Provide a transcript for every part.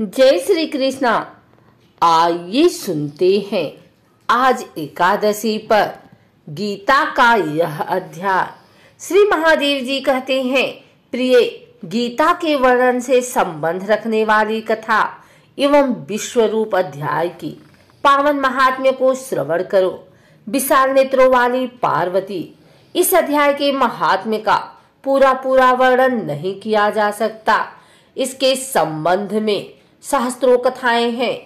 जय श्री कृष्णा आइए सुनते हैं आज एकादशी पर गीता का यह अध्याय श्री महादेव जी कहते हैं प्रिय गीता के वर्णन से संबंध रखने वाली कथा एवं विश्व रूप अध्याय की पावन महात्म्य को श्रवण करो विशाल नेत्रों वाली पार्वती इस अध्याय के महात्म्य का पूरा पूरा वर्णन नहीं किया जा सकता इसके संबंध में सहस्त्रों कथाएं हैं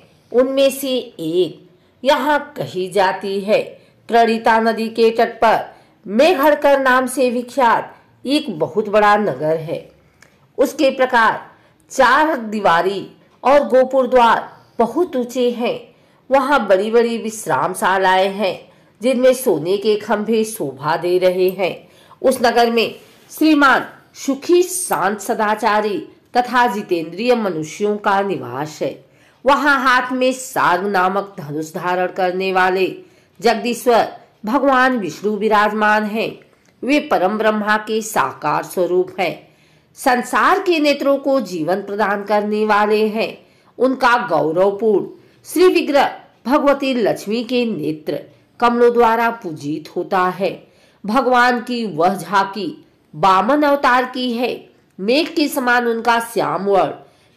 उनमें से एक यहाँ कही जाती है प्रणिता नदी के तट पर मेघड़कर नाम से विख्यात एक बहुत बड़ा नगर है उसके प्रकार चार दीवारी और गोपुर द्वार बहुत ऊंचे हैं वहाँ बड़ी बड़ी विश्राम विश्रामशालाएं हैं जिनमें सोने के खंभे शोभा दे रहे हैं उस नगर में श्रीमान सुखी शांत सदाचारी तथा जितेंद्रिय मनुष्यों का निवास है वहां हाथ में सार्व नामक धनुष धारण करने वाले जगदीश्वर भगवान विष्णु विराजमान हैं वे परम ब्रह्मा के साकार स्वरूप हैं संसार के नेत्रों को जीवन प्रदान करने वाले हैं उनका गौरवपूर्ण श्री विग्रह भगवती लक्ष्मी के नेत्र कमलों द्वारा पूजित होता है भगवान की वह झांकी बामन अवतार की है मेघ के समान उनका श्याम वर्ण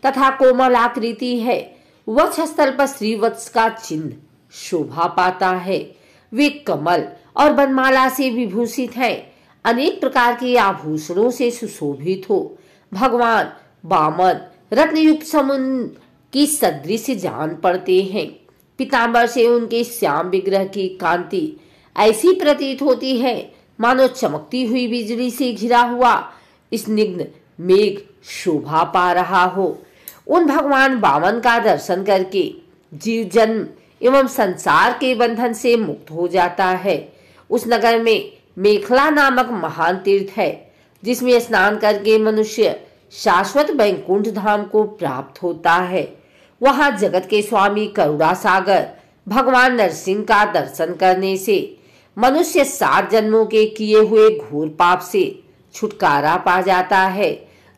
तथा कोमल आकृति है वक्ष स्थल पर श्रीवत्स का चिन्ह शोभा पाता है वे कमल और बनमाला से विभूषित हैं अनेक प्रकार के आभूषणों से सुशोभित हो भगवान बामन रत्नयुक्त समुद्र की सदृश जान पड़ते हैं पिताम्बर से उनके श्याम विग्रह की कांति ऐसी प्रतीत होती है मानो चमकती हुई बिजली से घिरा हुआ स्निग्ध मेघ शोभा पा रहा हो उन भगवान बावन का दर्शन करके जीव जन्म एवं संसार के बंधन से मुक्त हो जाता है उस नगर में मेखला नामक महान तीर्थ है जिसमें स्नान करके मनुष्य शाश्वत बैंकुंठ धाम को प्राप्त होता है वहाँ जगत के स्वामी करुणा सागर भगवान नरसिंह का दर्शन करने से मनुष्य सात जन्मों के किए हुए घोर पाप से छुटकारा पा जाता है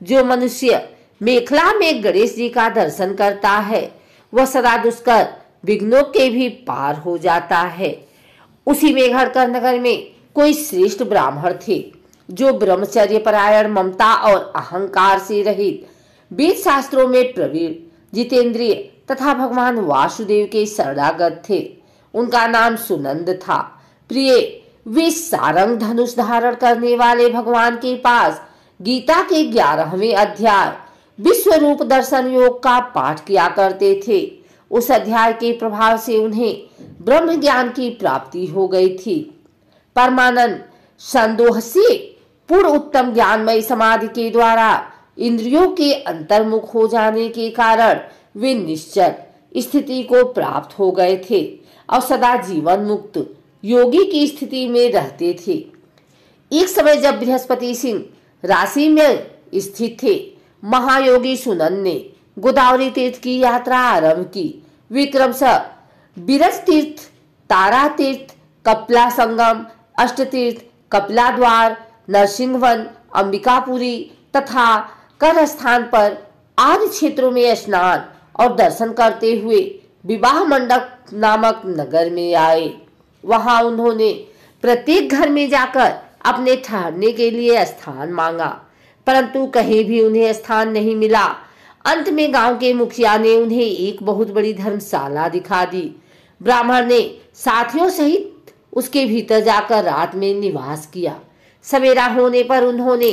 जो मनुष्य मेखला में गणेश जी का दर्शन करता है वह सदा दुष्कर विघ्नों के भी पार हो जाता है उसी मेघड़कर नगर में कोई श्रेष्ठ ब्राह्मण थे जो ब्रह्मचर्य परायण ममता और अहंकार से रहित वेद शास्त्रों में प्रवीण जितेंद्रिय तथा भगवान वासुदेव के शरणागत थे उनका नाम सुनंद था प्रिय वे सारंग धनुष धारण करने वाले भगवान के पास गीता के ग्यारहवें अध्याय विश्व रूप दर्शन योग का पाठ किया करते थे उस अध्याय के प्रभाव से उन्हें ब्रह्म ज्ञान की प्राप्ति हो गई थी परमानंद संदोह से पूर्ण उत्तम ज्ञानमय समाधि के द्वारा इंद्रियों के अंतर्मुख हो जाने के कारण वे निश्चल स्थिति को प्राप्त हो गए थे और सदा जीवन मुक्त योगी की स्थिति में रहते थे एक समय जब बृहस्पति सिंह राशि में स्थित थे महायोगी सुनन ने गोदावरी तीर्थ की यात्रा आरंभ की विक्रम स बीरज तीर्थ तारा तीर्थ कपला संगम अष्ट तीर्थ कपला द्वार नरसिंहवन अंबिकापुरी तथा कर स्थान पर आदि क्षेत्रों में स्नान और दर्शन करते हुए विवाह मंडप नामक नगर में आए वहां उन्होंने प्रत्येक घर में जाकर अपने ठहरने के लिए स्थान मांगा परंतु कहीं भी उन्हें स्थान नहीं मिला अंत में गांव के मुखिया ने उन्हें एक बहुत बड़ी धर्मशाला दिखा दी ब्राह्मण ने साथियों सहित उसके भीतर जाकर रात में निवास किया सवेरा होने पर उन्होंने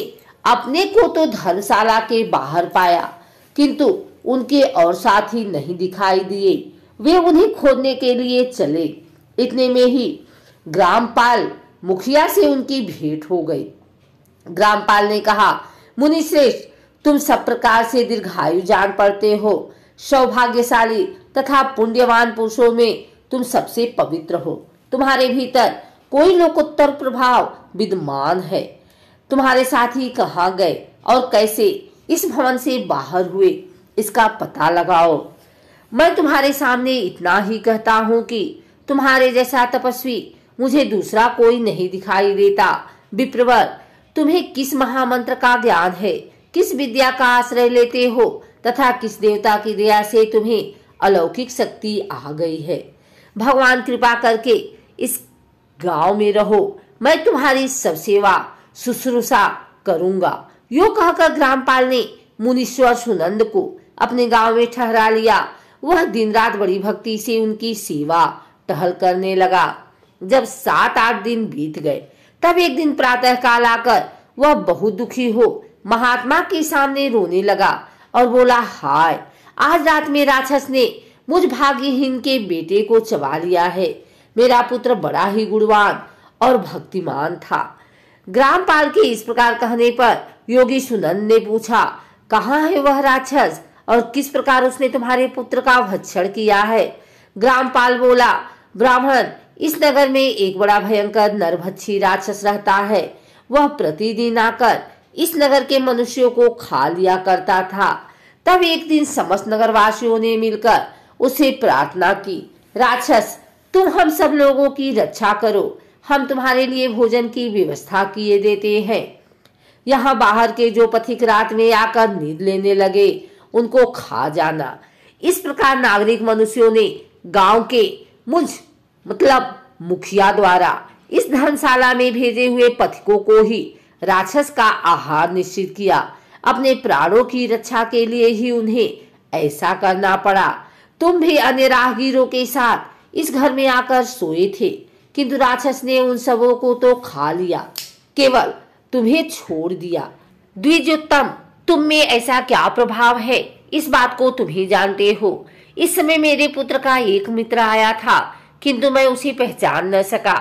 अपने को तो धर्मशाला के बाहर पाया किंतु उनके और साथी नहीं दिखाई दिए वे उन्हें खोदने के लिए चले इतने में ही ग्रामपाल मुखिया से उनकी भेंट हो गई ग्रामपाल ने कहा मुनिश्रेष्ठ तुम सब प्रकार से दीर्घायु जान पड़ते हो सौभाग्यशाली तथा पुण्यवान पुरुषों में तुम सबसे पवित्र हो तुम्हारे भीतर कोई लोकोत्तर प्रभाव विद्यमान है तुम्हारे साथी कहाँ गए और कैसे इस भवन से बाहर हुए इसका पता लगाओ मैं तुम्हारे सामने इतना ही कहता हूँ कि तुम्हारे जैसा तपस्वी मुझे दूसरा कोई नहीं दिखाई देता विप्रवर तुम्हें किस महामंत्र का ज्ञान है किस विद्या का आश्रय लेते हो तथा किस देवता की दया से तुम्हें अलौकिक शक्ति आ गई है भगवान कृपा करके इस गांव में रहो मैं तुम्हारी सब सेवा शुश्रूषा करूंगा यो कहकर ग्रामपाल ने मुनीश्वर सुनंद को अपने गांव में ठहरा लिया वह दिन रात बड़ी भक्ति से उनकी सेवा टहल करने लगा जब सात आठ दिन बीत गए तब एक दिन प्रातःकाल आकर वह बहुत दुखी हो महात्मा के सामने रोने लगा और बोला हाय आज रात में राक्षस ने मुझ भाग्यहीन के बेटे को चबा लिया है मेरा पुत्र बड़ा ही गुणवान और भक्तिमान था ग्राम पाल के इस प्रकार कहने पर योगी सुनंद ने पूछा कहा है वह राक्षस और किस प्रकार उसने तुम्हारे पुत्र का भक्षण किया है ग्रामपाल बोला ब्राह्मण इस नगर में एक बड़ा भयंकर नरभक्षी राक्षस रहता है वह प्रतिदिन आकर इस नगर के मनुष्यों को खा लिया करता था तब एक दिन समस्त वासियों ने मिलकर उसे प्रार्थना की राक्षस तुम हम सब लोगों की रक्षा करो हम तुम्हारे लिए भोजन की व्यवस्था किए देते हैं यहाँ बाहर के जो पथिक रात में आकर नींद लेने लगे उनको खा जाना इस प्रकार नागरिक मनुष्यों ने गांव के मुझ मतलब मुखिया द्वारा इस धर्मशाला में भेजे हुए पथिकों को ही राक्षस का आहार निश्चित किया अपने प्राणों की रक्षा के लिए ही उन्हें ऐसा करना पड़ा तुम भी अन्य राहगीरों के साथ इस घर में आकर सोए थे किंतु राक्षस ने उन सबों को तो खा लिया केवल तुम्हें छोड़ दिया द्विजोत्तम तुम में ऐसा क्या प्रभाव है इस बात को तुम्हें जानते हो इस समय मेरे पुत्र का एक मित्र आया था किंतु मैं उसे पहचान न सका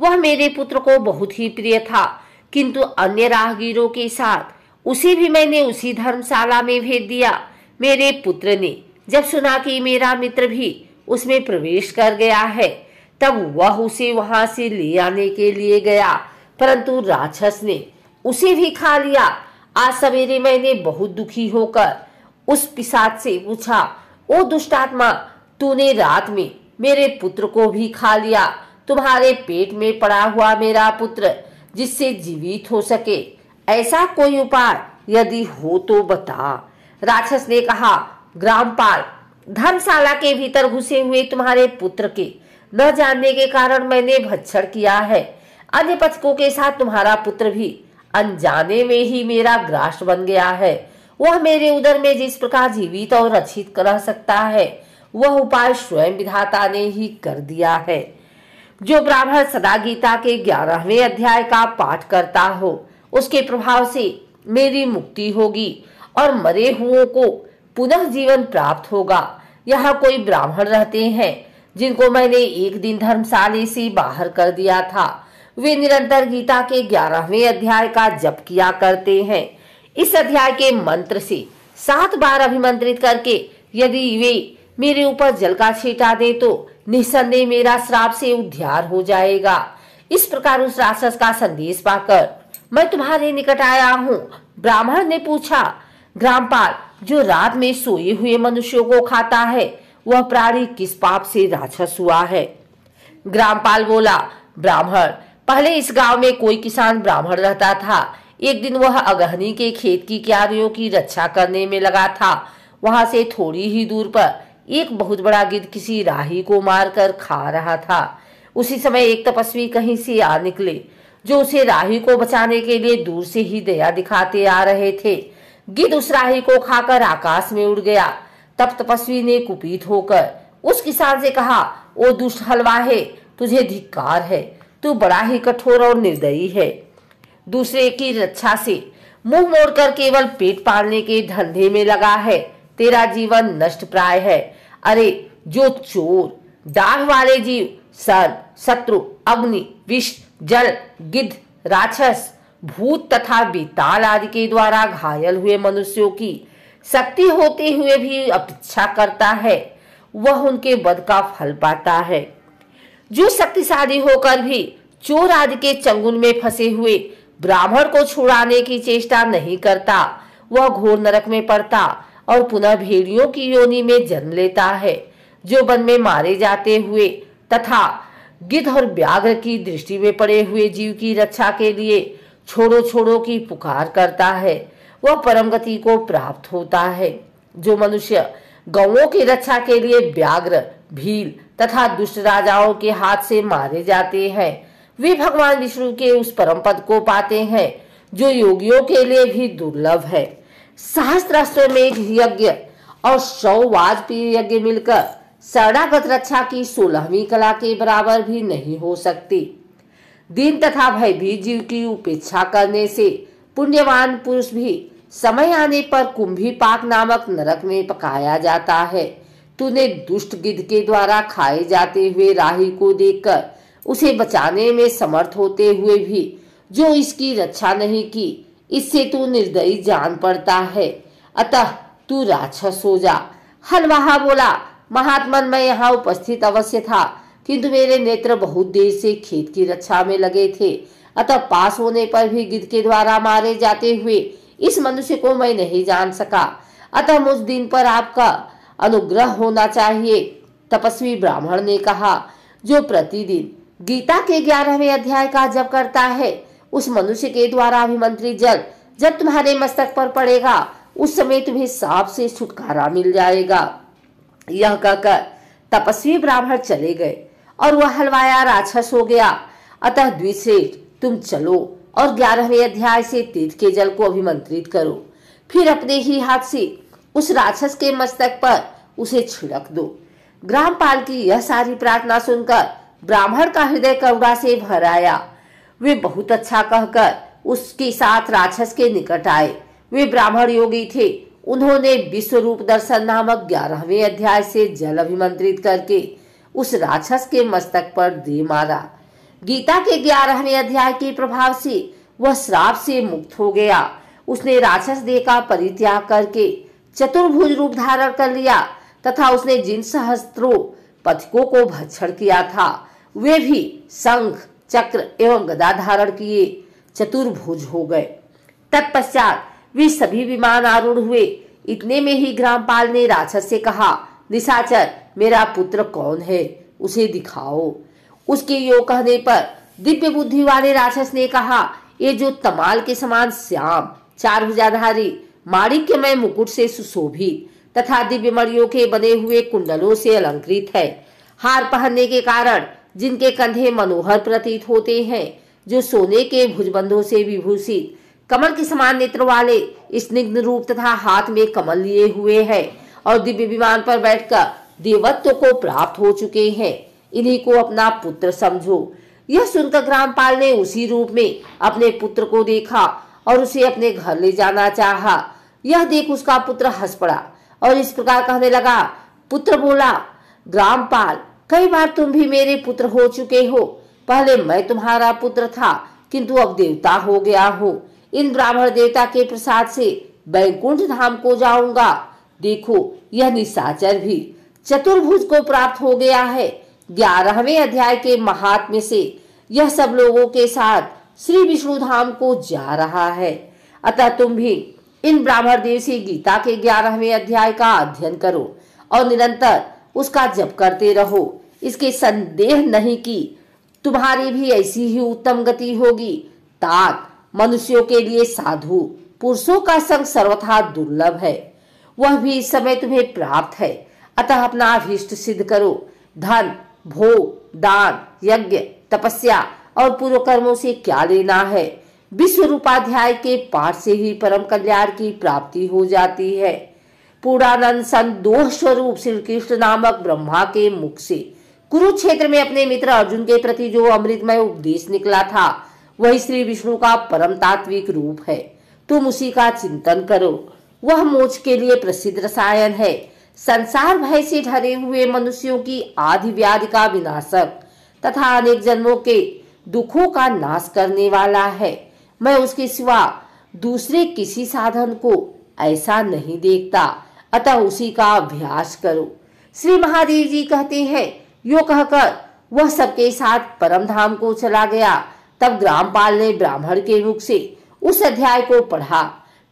वह मेरे पुत्र को बहुत ही प्रिय था किंतु अन्य राहगीरों के साथ उसे भी मैंने उसी धर्मशाला में भेज दिया मेरे पुत्र ने जब सुना कि मेरा मित्र भी उसमें प्रवेश कर गया है तब वह उसे वहां से ले आने के लिए गया परंतु राक्षस ने उसे भी खा लिया आज सवेरे मैंने बहुत दुखी होकर उस पिसाच से पूछा ओ दुष्टात्मा तूने रात में मेरे पुत्र को भी खा लिया तुम्हारे पेट में पड़ा हुआ मेरा पुत्र जिससे जीवित हो सके ऐसा कोई उपाय यदि हो तो बता राक्षस ने कहा ग्रामपाल धर्मशाला के भीतर घुसे हुए तुम्हारे पुत्र के न जानने के कारण मैंने भक्षण किया है अन्य पथकों के साथ तुम्हारा पुत्र भी अनजाने में ही मेरा ग्रास बन गया है वह मेरे उदर में जिस प्रकार जीवित और रचित रह सकता है वह उपाय स्वयं विधाता ने ही कर दिया है जो ब्राह्मण सदा गीता के ग्यारहवें अध्याय का पाठ करता हो उसके प्रभाव से मेरी मुक्ति होगी और मरे हुओं को पुनः जीवन प्राप्त होगा यहाँ कोई ब्राह्मण रहते हैं जिनको मैंने एक दिन धर्मशाली से बाहर कर दिया था वे निरंतर गीता के ग्यारहवें अध्याय का जप किया करते हैं इस अध्याय के मंत्र से सात बार अभिमंत्रित करके यदि वे मेरे ऊपर जल का छीटा दे तो निसंदेह मेरा श्राप से उद्धार हो जाएगा इस प्रकार उस राक्षस का संदेश पाकर मैं तुम्हारे निकट आया हूँ ब्राह्मण ने पूछा ग्रामपाल जो रात में सोए हुए मनुष्यों को खाता है वह प्राणी किस पाप से राक्षस हुआ है ग्रामपाल बोला ब्राह्मण पहले इस गांव में कोई किसान ब्राह्मण रहता था एक दिन वह अगहनी के खेत की क्यारियों की रक्षा करने में लगा था वहां से थोड़ी ही दूर पर एक बहुत बड़ा गिद्ध किसी राही को मारकर खा रहा था उसी समय एक तपस्वी कहीं से आ निकले जो उसे राही को बचाने के लिए दूर से ही दया दिखाते आ रहे थे गिद्ध उस राही को खाकर आकाश में उड़ गया तब तपस्वी ने कुपित होकर उस किसान से कहा ओ दुष्ट हलवा है तुझे धिक्कार है तू बड़ा ही कठोर और निर्दयी है दूसरे की रक्षा से मुंह मोड़कर केवल पेट पालने के धंधे में लगा है तेरा जीवन नष्ट प्राय है अरे जो चोर दाग वाले जीव सर शत्रु अग्नि विष जल गिद्ध राक्षस भूत तथा बीताल आदि के द्वारा घायल हुए मनुष्यों की शक्ति होते हुए भी अपेक्षा करता है वह उनके बद का फल पाता है जो शक्तिशाली होकर भी चोर आदि के चंगुल में फंसे हुए ब्राह्मण को छुड़ाने की चेष्टा नहीं करता वह घोर नरक में पड़ता और पुनः भेड़ियों की योनि में जन्म लेता है जो वन में मारे जाते हुए तथा गिद्ध और व्याघ्र की दृष्टि में पड़े हुए जीव की रक्षा के लिए छोड़ो छोड़ो की पुकार करता है वह परम गति को प्राप्त होता है जो मनुष्य गौों की रक्षा के लिए व्याघ्र भील तथा दुष्ट राजाओं के हाथ से मारे जाते हैं वे भगवान विष्णु के उस परम पद को पाते हैं जो योगियों के लिए भी दुर्लभ है सहस्त्र अश्वमेघ यज्ञ और सौ वाजपेयी यज्ञ मिलकर शरणागत रक्षा की सोलहवीं कला के बराबर भी नहीं हो सकती दिन तथा भयभीत जीव की उपेक्षा करने से पुण्यवान पुरुष भी समय आने पर कुंभी पाक नामक नरक में पकाया जाता है तूने दुष्ट गिद्ध के द्वारा खाए जाते हुए राही को देखकर उसे बचाने में समर्थ होते हुए भी जो इसकी रक्षा नहीं की इससे तू निर्दयी जान पड़ता है अतः तू राक्षस हो जा हलवाहा बोला महात्मन मैं यहाँ उपस्थित अवश्य था किंतु मेरे नेत्र बहुत देर से खेत की रक्षा में लगे थे अतः पास होने पर भी गिद्ध के द्वारा मारे जाते हुए इस मनुष्य को मैं नहीं जान सका अतः मुझ दिन पर आपका अनुग्रह होना चाहिए तपस्वी ब्राह्मण ने कहा जो प्रतिदिन गीता के ग्यारहवें अध्याय का जप करता है उस मनुष्य के द्वारा अभिमंत्री जल जब तुम्हारे मस्तक पर पड़ेगा उस समय तुम्हें सांप से छुटकारा मिल जाएगा यह कहकर तपस्वी ब्राह्मण चले गए और वह हलवाया राक्षस हो गया अतः द्विश्रेष्ठ तुम चलो और ग्यारहवें अध्याय से तीर्थ के जल को अभिमंत्रित करो फिर अपने ही हाथ से उस राक्षस के मस्तक पर उसे छिड़क दो ग्रामपाल की यह सारी प्रार्थना सुनकर ब्राह्मण का हृदय करुणा से भर आया वे बहुत अच्छा कहकर उसके साथ राक्षस के निकट आए वे ब्राह्मण योगी थे उन्होंने विश्व रूप दर्शन नामक ग्यारहवें अध्याय से जल अभिमंत्रित करके उस राक्षस के मस्तक पर दे मारा गीता के ग्यारहवें अध्याय के प्रभाव से वह श्राप से मुक्त हो गया उसने राक्षस देह का परित्याग करके चतुर्भुज रूप धारण कर लिया तथा उसने जिन सहस्त्रों पथिकों को भक्षण किया था वे भी संख चक्र एवं गदा धारण किए चतुर्भुज हो गए तत्पश्चात वे सभी विमान आरूढ़ हुए इतने में ही ग्रामपाल ने राक्षस से कहा निशाचर मेरा पुत्र कौन है उसे दिखाओ उसके यो कहने पर दिव्य बुद्धि वाले राक्षस ने कहा ये जो तमाल के समान श्याम चार भुजाधारी माणिक्यमय मुकुट से सुशोभित तथा दिव्य मणियों के बने हुए कुंडलों से अलंकृत है हार पहनने के कारण जिनके कंधे मनोहर प्रतीत होते हैं जो सोने के भुजबंधों से विभूषित कमल के समान नेत्र वाले स्निग्ध रूप तथा हाथ में कमल लिए हुए हैं और दिव्य विमान पर बैठकर देवत्व को प्राप्त हो चुके हैं इन्हीं को अपना पुत्र समझो यह सुनकर ग्रामपाल ने उसी रूप में अपने पुत्र को देखा और उसे अपने घर ले जाना चाहा यह देख उसका पुत्र हंस पड़ा और इस प्रकार कहने लगा पुत्र बोला ग्रामपाल कई बार तुम भी मेरे पुत्र हो चुके हो पहले मैं तुम्हारा पुत्र था किंतु अब देवता हो गया हो इन ब्राह्मण देवता के प्रसाद से बैकुंठ धाम को जाऊंगा देखो यह निशाचर भी चतुर्भुज को प्राप्त हो गया है ग्यारहवें अध्याय के महात्म्य से यह सब लोगों के साथ श्री विष्णु धाम को जा रहा है अतः तुम भी इन ब्राह्मण देव से गीता के ग्यारहवें अध्याय का अध्ययन करो और निरंतर उसका जप करते रहो इसके संदेह नहीं कि तुम्हारी भी ऐसी ही उत्तम गति होगी तात मनुष्यों के लिए साधु पुरुषों का संग सर्वथा दुर्लभ है वह भी इस समय तुम्हें प्राप्त है अतः अपना अभिष्ट सिद्ध करो धन भोग दान यज्ञ तपस्या और पूर्व कर्मों से क्या लेना है विश्व रूपाध्याय के पाठ से ही परम कल्याण की प्राप्ति हो जाती है पूर्णानंद संत दो स्वरूप श्री कृष्ण नामक ब्रह्मा के मुख से कुरुक्षेत्र में अपने मित्र अर्जुन के प्रति जो अमृतमय उपदेश निकला था वही श्री विष्णु का परम तात्विक रूप है तुम उसी का चिंतन करो वह मोच के लिए प्रसिद्ध रसायन है संसार भय से ढरे हुए मनुष्यों की आदि व्याधि का विनाशक तथा अनेक जन्मों के दुखों का नाश करने वाला है मैं उसके सिवा दूसरे किसी साधन को ऐसा नहीं देखता अतः उसी का अभ्यास करो श्री महादेव जी कहते हैं यो कहकर वह सबके साथ परम धाम को चला गया तब ग्रामपाल ने ब्राह्मण के मुख से उस अध्याय को पढ़ा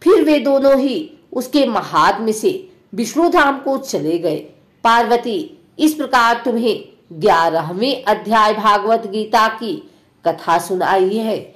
फिर वे दोनों ही उसके महात्म से विष्णु धाम को चले गए पार्वती इस प्रकार तुम्हें ग्यारहवें अध्याय भागवत गीता की कथा सुनाई है